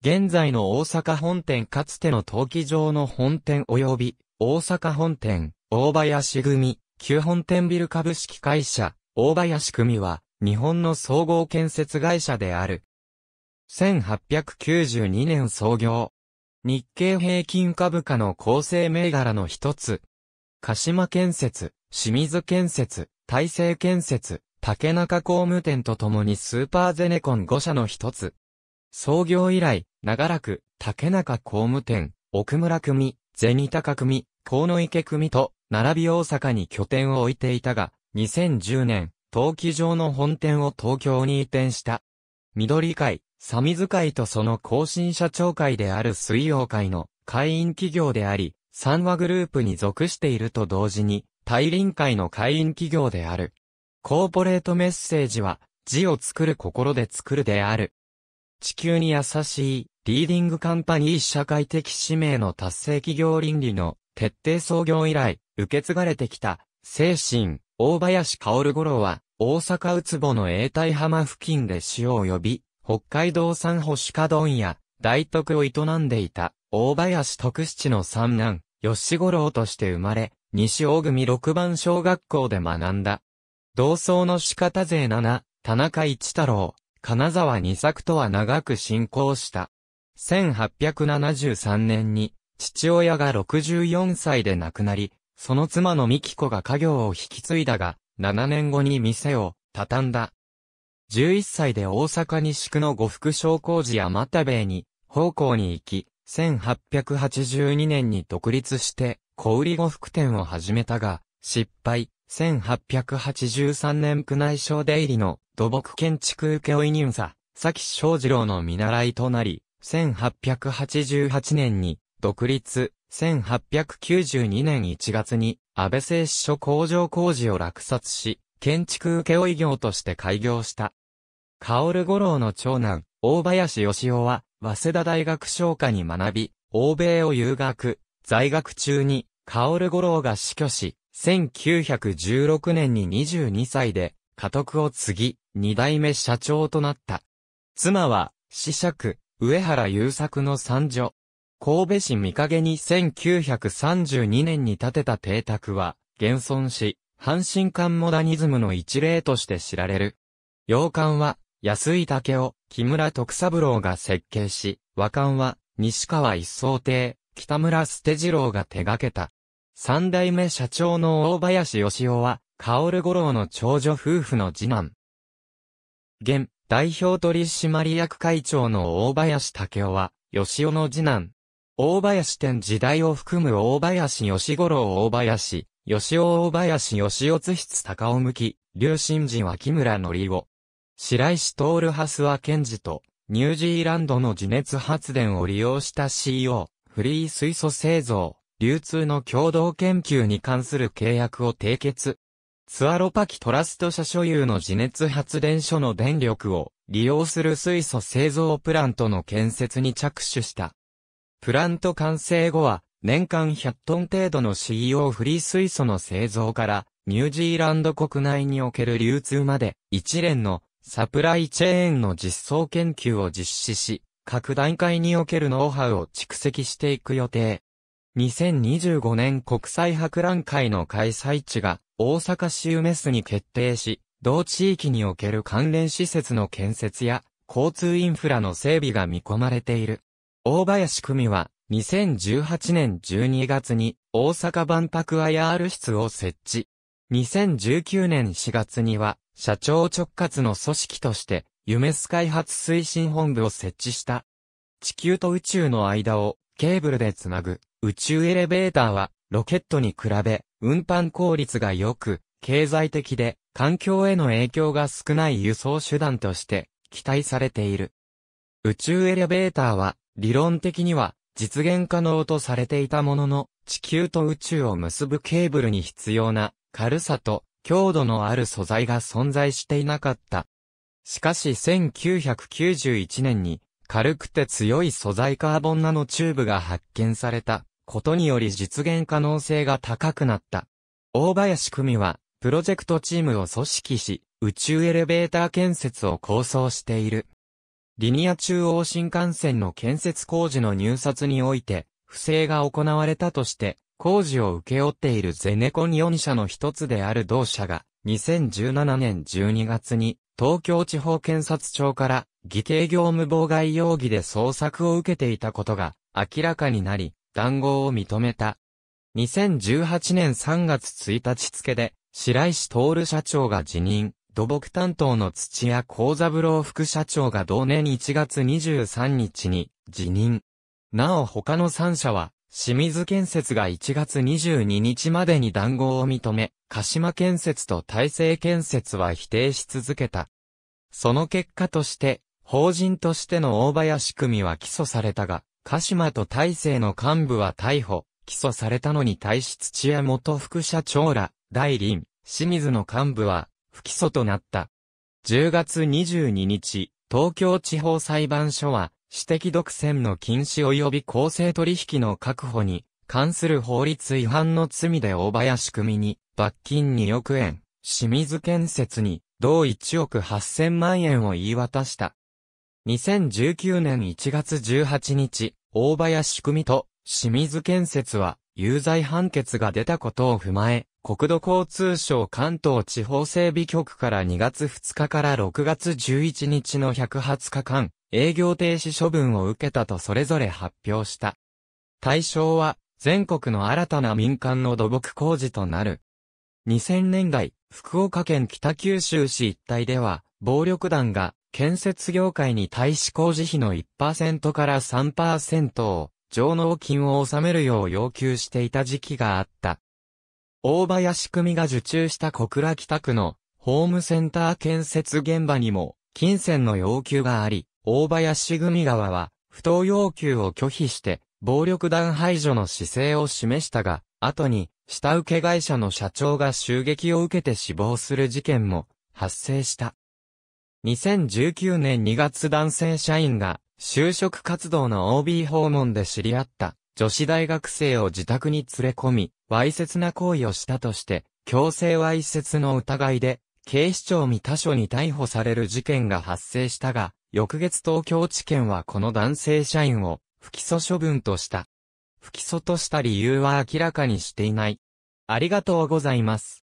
現在の大阪本店かつての陶器場の本店及び、大阪本店、大林組、旧本店ビル株式会社、大林組は、日本の総合建設会社である。1892年創業。日経平均株価の構成銘柄の一つ。鹿島建設、清水建設、大成建設、竹中工務店とともにスーパーゼネコン5社の一つ。創業以来、長らく、竹中工務店、奥村組、銭高組、河野池組と、並び大阪に拠点を置いていたが、2010年、陶器場の本店を東京に移転した。緑会、サミズ会とその後新社長会である水曜会の会員企業であり、三和グループに属していると同時に、大輪会の会員企業である。コーポレートメッセージは、字を作る心で作るである。地球に優しい、リーディングカンパニー社会的使命の達成企業倫理の徹底創業以来、受け継がれてきた、精神、大林薫五郎は、大阪うつぼの永代浜付近で死を呼び、北海道産保守家丼や、大徳を営んでいた、大林徳七の三男、吉五郎として生まれ、西大組六番小学校で学んだ。同窓の仕方勢七、田中一太郎、金沢二作とは長く進行した。1873年に、父親が64歳で亡くなり、その妻の美紀子が家業を引き継いだが、7年後に店を畳んだ。11歳で大阪西区の呉服商工寺や又兵衛に、奉公に行き、1882年に独立して、小売呉服店を始めたが、失敗。1883年宮内省出入りの土木建築請負人佐、崎正二郎の見習いとなり、1888年に独立、1892年1月に安倍製紙所工場工事を落札し、建築請負業として開業した。カオル五郎の長男、大林義夫は、早稲田大学商科に学び、欧米を留学、在学中に、カオル五郎が死去し、1916年に22歳で、家督を継ぎ、二代目社長となった。妻は、子爵、上原優作の三女。神戸市三影に1932年に建てた邸宅は、現存し、阪神間モダニズムの一例として知られる。洋館は、安井竹雄、木村徳三郎が設計し、和館は、西川一層邸、北村捨次郎が手掛けた。三代目社長の大林義雄は、カオル五郎の長女夫婦の次男。現、代表取締役会長の大林武雄は、義雄の次男。大林店時代を含む大林義五郎大林、義雄大林義雄津筆高尾向き、流神寺は木村のりを。白石徹ハスは賢治と、ニュージーランドの地熱発電を利用した CO、フリー水素製造。流通の共同研究に関する契約を締結。スワロパキトラスト社所有の地熱発電所の電力を利用する水素製造プラントの建設に着手した。プラント完成後は年間100トン程度の CO フリー水素の製造からニュージーランド国内における流通まで一連のサプライチェーンの実装研究を実施し、各段階におけるノウハウを蓄積していく予定。2025年国際博覧会の開催地が大阪市梅市に決定し、同地域における関連施設の建設や交通インフラの整備が見込まれている。大林組は2018年12月に大阪万博 IR 室を設置。2019年4月には社長直轄の組織として夢ス開発推進本部を設置した。地球と宇宙の間をケーブルでつなぐ宇宙エレベーターは、ロケットに比べ、運搬効率が良く、経済的で、環境への影響が少ない輸送手段として、期待されている。宇宙エレベーターは、理論的には、実現可能とされていたものの、地球と宇宙を結ぶケーブルに必要な、軽さと、強度のある素材が存在していなかった。しかし1991年に軽くて強い素材カーボンナノチューブが発見されたことにより実現可能性が高くなった。大林組は、プロジェクトチームを組織し、宇宙エレベーター建設を構想している。リニア中央新幹線の建設工事の入札において、不正が行われたとして、工事を受け負っているゼネコン4社の一つである同社が、2017年12月に、東京地方検察庁から議定業務妨害容疑で捜索を受けていたことが明らかになり、談合を認めた。2018年3月1日付で、白石徹社長が辞任、土木担当の土屋幸三郎副社長が同年1月23日に辞任。なお他の3社は、清水建設が1月22日までに談合を認め、鹿島建設と大成建設は否定し続けた。その結果として、法人としての大林組は起訴されたが、鹿島と大勢の幹部は逮捕、起訴されたのに対し土屋元副社長ら、大林、清水の幹部は、不起訴となった。10月22日、東京地方裁判所は、私的独占の禁止及び公正取引の確保に、関する法律違反の罪で大林組に、罰金2億円、清水建設に、同1億8000万円を言い渡した。2019年1月18日、大林組と清水建設は有罪判決が出たことを踏まえ、国土交通省関東地方整備局から2月2日から6月11日の120日間、営業停止処分を受けたとそれぞれ発表した。対象は、全国の新たな民間の土木工事となる。2000年代、福岡県北九州市一帯では、暴力団が建設業界に対し工事費の1%から3%を、上納金を納めるよう要求していた時期があった。大林組が受注した小倉北区のホームセンター建設現場にも金銭の要求があり、大林組側は不当要求を拒否して暴力団排除の姿勢を示したが、後に下請け会社の社長が襲撃を受けて死亡する事件も発生した。2019年2月男性社員が、就職活動の OB 訪問で知り合った女子大学生を自宅に連れ込み、わいせつな行為をしたとして、強制わいせつの疑いで、警視庁三田署に逮捕される事件が発生したが、翌月東京地検はこの男性社員を不起訴処分とした。不起訴とした理由は明らかにしていない。ありがとうございます。